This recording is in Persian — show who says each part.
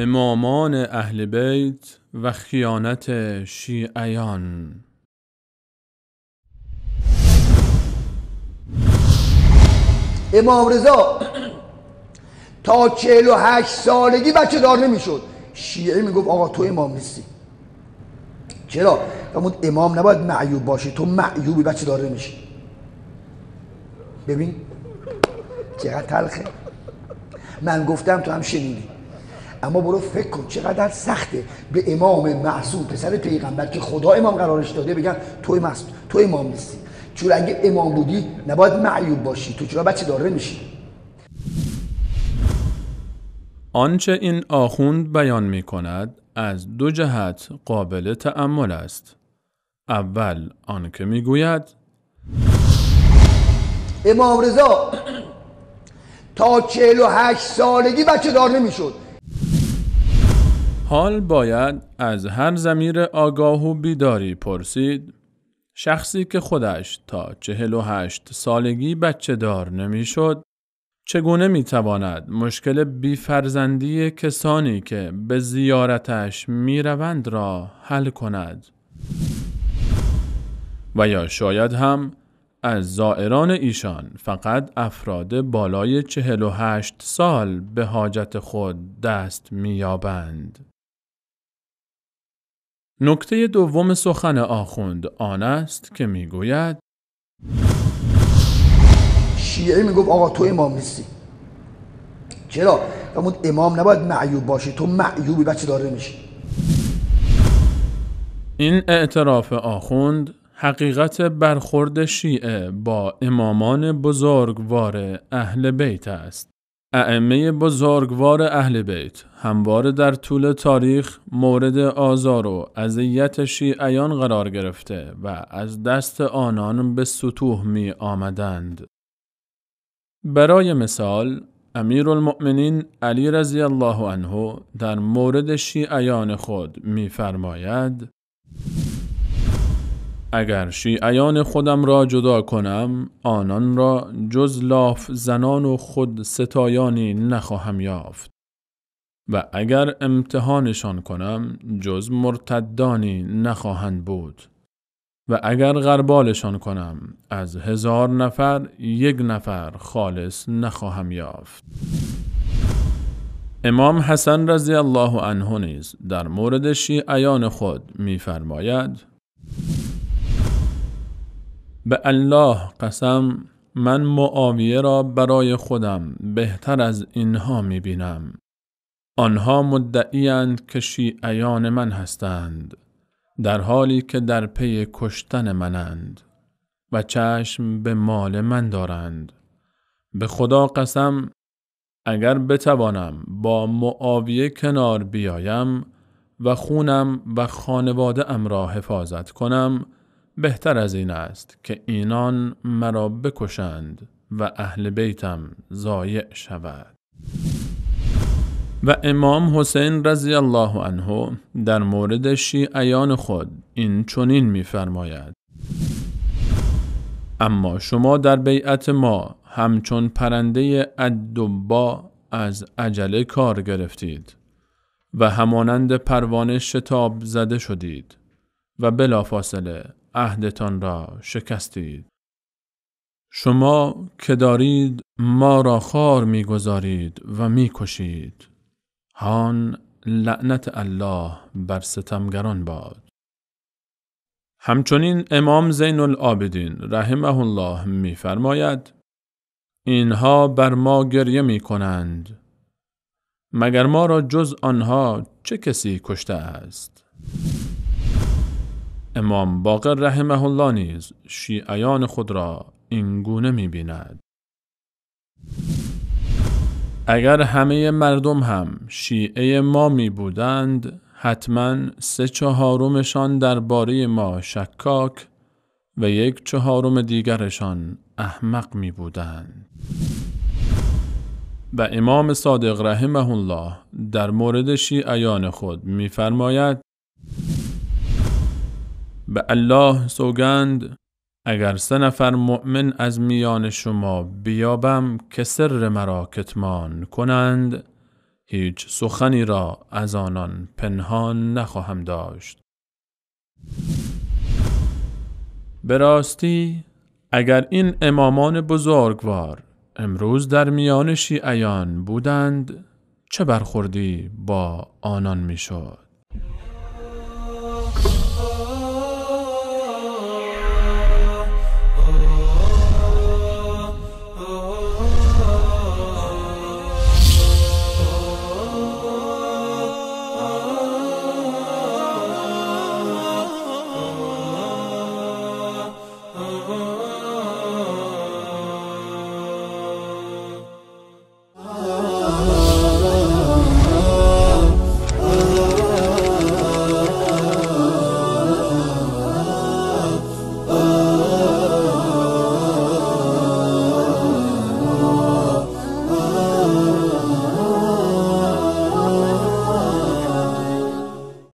Speaker 1: امامان اهل بیت و خیانت شیعیان
Speaker 2: امام رضا تا 48 سالگی بچه دار نمیشد شیعه گفت آقا تو امام نیستی چرا؟ فرمود امام نباید معیوب باشه تو معیوبی بچه دار نمیشی ببین چقدر تلخه من گفتم تو هم شنیدی اما برو فکر کن چقدر سخته به امام معصوم پسر پیغمبر که خدا امام قرارش داده بگن تو معصوم تو امام نیستی چون اگه امام بودی نباید معیوب باشی تو چرا بچه داره میشی
Speaker 1: آنچه این آخوند بیان می کند از دو جهت قابل تأمل است اول آنکه می گوید
Speaker 2: امام رضا تا 48 سالگی بچه دار نمی شد
Speaker 1: حال باید از هر زمیر آگاه و بیداری پرسید شخصی که خودش تا چهل و هشت سالگی بچه دار شد چگونه می تواند مشکل بیفرزندی کسانی که به زیارتش میروند را حل کند و یا شاید هم از زائران ایشان فقط افراد بالای هشت سال به حاجت خود دست مییابند. نکته دوم سخن آخوند آن است که میگوید
Speaker 2: شیعه میگفت آقا تو امام نیستی چرا؟ فرمود امام نباید معیوب باشی تو معیوبی بچه داره میشی
Speaker 1: این اعتراف آخوند حقیقت برخورد شیعه با امامان بزرگوار اهل بیت است ائمه بزرگوار اهل بیت همواره در طول تاریخ مورد آزار و اذیت شیعیان قرار گرفته و از دست آنان به سطوح می آمدند. برای مثال امیر المؤمنین علی رضی الله عنه در مورد شیعیان خود فرماید اگر شیعیان خودم را جدا کنم آنان را جز لاف زنان و خود ستایانی نخواهم یافت و اگر امتحانشان کنم جز مرتدانی نخواهند بود و اگر غربالشان کنم از هزار نفر یک نفر خالص نخواهم یافت امام حسن رضی الله عنه نیز در مورد شیعیان خود می‌فرماید. به الله قسم من معاویه را برای خودم بهتر از اینها می بینم. آنها مدعیند که شیعیان من هستند در حالی که در پی کشتن منند و چشم به مال من دارند. به خدا قسم اگر بتوانم با معاویه کنار بیایم و خونم و خانواده ام را حفاظت کنم بهتر از این است که اینان مرا بکشند و اهل بیتم زایع شود و امام حسین رضی الله عنه در مورد شیعیان خود این چنین می‌فرماید اما شما در بیعت ما همچون پرنده ادبا از عجله کار گرفتید و همانند پروانه شتاب زده شدید و بلافاصله عهدتان را شکستید. شما که دارید ما را خار میگذارید و میکشید. هان لعنت الله بر ستمگران باد. همچنین امام زین العابدین رحمه الله میفرماید اینها بر ما گریه می کنند مگر ما را جز آنها چه کسی کشته است؟ امام باقر رحمه الله نیز شیعیان خود را این گونه می بیند. اگر همه مردم هم شیعه ما می بودند حتما سه چهارمشان درباره ما شکاک و یک چهارم دیگرشان احمق می بودند. و امام صادق رحمه الله در مورد شیعیان خود فرماید به الله سوگند اگر سه نفر مؤمن از میان شما بیابم که سر مرا کتمان کنند هیچ سخنی را از آنان پنهان نخواهم داشت به راستی اگر این امامان بزرگوار امروز در میان شیعیان بودند چه برخوردی با آنان میشد